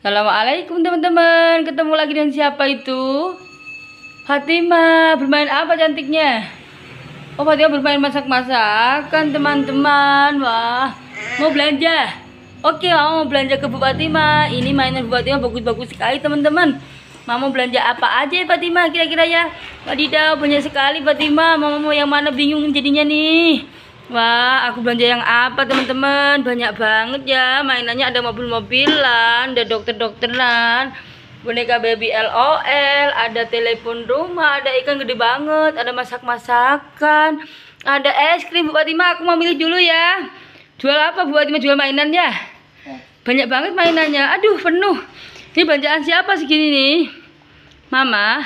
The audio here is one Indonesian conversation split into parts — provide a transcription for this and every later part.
Assalamualaikum teman-teman Ketemu lagi dengan siapa itu? Fatima Bermain apa cantiknya? Oh Fatima bermain masak-masakan teman-teman Wah Mau belanja? Oke mama mau belanja ke Bu Fatima Ini mainan Bu Fatimah bagus-bagus sekali teman-teman Mama belanja apa aja ya Fatima kira-kira ya Wadidaw banyak sekali Fatima Mama mau yang mana bingung jadinya nih Wah, aku belanja yang apa teman-teman? Banyak banget ya. Mainannya ada mobil-mobilan, ada dokter-dokteran, boneka baby LOL, ada telepon rumah, ada ikan gede banget, ada masak-masakan, ada es krim Bu Fatima. Aku mau milih dulu ya. Jual apa Bu Fatima? Jual mainan ya? Banyak banget mainannya. Aduh, penuh. Ini belanjaan siapa segini nih? Mama.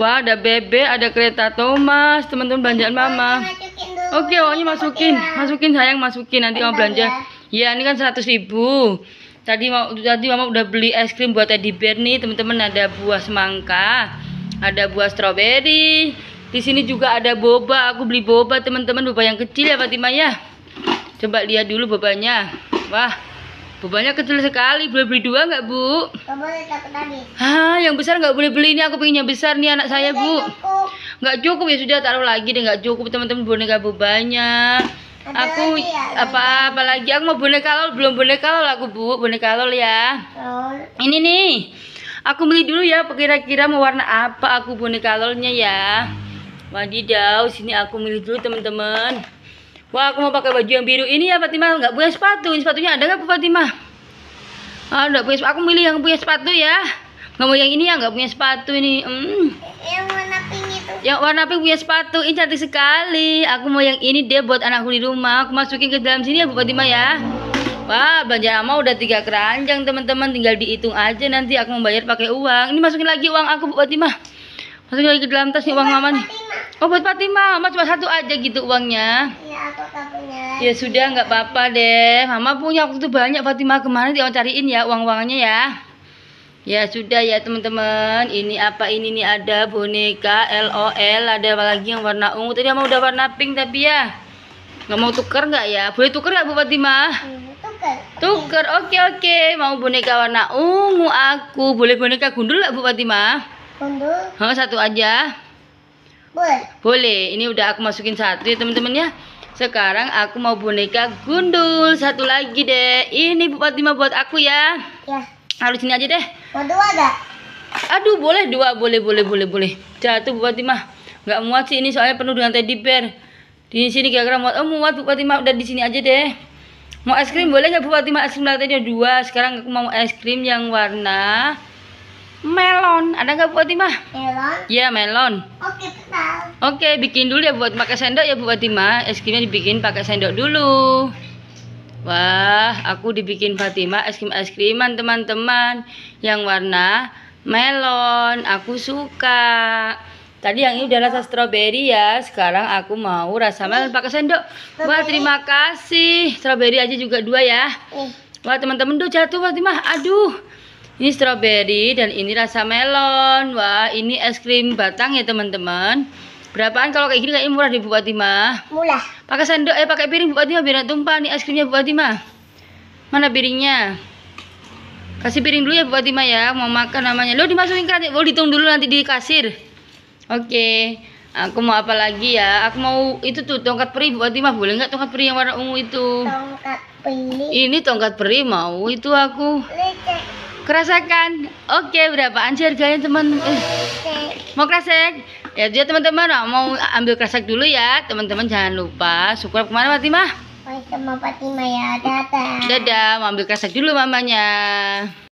Wah, ada bebek, ada kereta Thomas, teman-teman belanjaan Mama. Oke, uangnya masukin. Masukin sayang, masukin nanti mau belanja. Ya, iya, ini kan seratus ribu Tadi mau tadi Mama udah beli es krim buat teddy bear nih, teman-teman. Ada buah semangka, ada buah stroberi. Di sini juga ada boba. Aku beli boba, teman-teman. Boba yang kecil ya, Fatima ya. Coba lihat dulu bobanya. Wah, bobanya kecil sekali. Boleh beli dua nggak, Bu? boleh, takut Ah, yang besar nggak boleh beli. Ini aku pengen yang besar nih anak saya, Bu nggak cukup ya sudah taruh lagi deh nggak cukup teman-teman boneka bu banyak aku ya, apa apa lagi aku mau boneka lol belum boneka lol aku bu boneka lol ya ini nih aku beli dulu ya kira-kira mau warna apa aku boneka lolnya ya wadidaw sini aku milih dulu teman-teman wah aku mau pakai baju yang biru ini ya Fatimah nggak punya sepatu ini sepatunya ada nggak Fatimah ah nggak punya aku milih yang punya sepatu ya nggak mau yang ini ya nggak punya sepatu ini hmm. Yang warna pink punya sepatu, ini cantik sekali. Aku mau yang ini deh buat anakku di rumah. Aku masukin ke dalam sini ya Bu Fatima ya. Wah, belanja lama udah tiga keranjang teman-teman. Tinggal dihitung aja nanti aku membayar pakai uang. Ini masukin lagi uang aku Bu Fatima. Masukin lagi ke dalam tas nih uang mama nih. Oh buat Fatima, Mama cuma satu aja gitu uangnya. Iya, aku punya. Ya sudah nggak apa-apa deh. Mama punya waktu banyak Fatima kemana dia mau cariin ya uang-uangnya ya. Ya sudah ya teman-teman Ini apa ini nih ada boneka LOL Ada apa lagi yang warna ungu Tadi mau udah warna pink tapi ya Gak mau tuker nggak ya Boleh tuker nggak Bu Fatima? Tuker oke okay, oke okay. Mau boneka warna ungu aku Boleh boneka gundul nggak Bu Fatima? Gundul huh, Satu aja Boleh Boleh Ini udah aku masukin satu ya teman-teman ya sekarang aku mau boneka gundul satu lagi deh. Ini Bu Fatima buat aku ya. Ya. Harus ini aja deh. Mau dua gak? Aduh, boleh dua, boleh, boleh, boleh, boleh. Jatuh buat Fatimah. Gak muat sih ini soalnya penuh dengan teddy bear. Di sini kira-kira muat. Oh, muat Bu Fatimah udah di sini aja deh. Mau es krim boleh nggak Bu Fatimah? Es krim latte dua. Sekarang aku mau es krim yang warna melon. Ada nggak Bu Fatimah? Melon. Iya, melon. Oke, kenal. Oke, bikin dulu ya buat pakai sendok ya Bu Fatimah. Es krimnya dibikin pakai sendok dulu. Wah, aku dibikin Fatima es krim es kriman teman-teman yang warna melon. Aku suka. Tadi yang ini udah rasa stroberi ya. Sekarang aku mau rasa melon pakai sendok. Wah, terima kasih. Stroberi aja juga dua ya. Oh. Wah, teman-teman tuh jatuh Fatima. Aduh. Ini stroberi dan ini rasa melon. Wah, ini es krim batang ya, teman-teman. Berapaan kalau kayak gini kayaknya murah di Bupati mah? Murah. Pakai sendok eh pakai piring Bupati mah biar gak tumpah nih es krimnya Bu Mana piringnya? Kasih piring dulu ya Bupati mah ya, mau makan namanya. Lo dimasukin kan, lo ditung dulu nanti di kasir. Oke. Okay. Aku mau apa lagi ya? Aku mau itu tuh tongkat peri Bupati mah Boleh nggak tongkat peri yang warna ungu itu? Tongkat peri. Ini tongkat peri mau itu aku. Lecek. Kerasakan. Oke, berapaan sih harganya, teman? Eh. Mau kerasek? ya dia teman-teman mau ambil kresek dulu ya teman-teman jangan lupa subscribe kemana Fatimah sama Fatimah ya dadah dadah mau ambil kresek dulu mamanya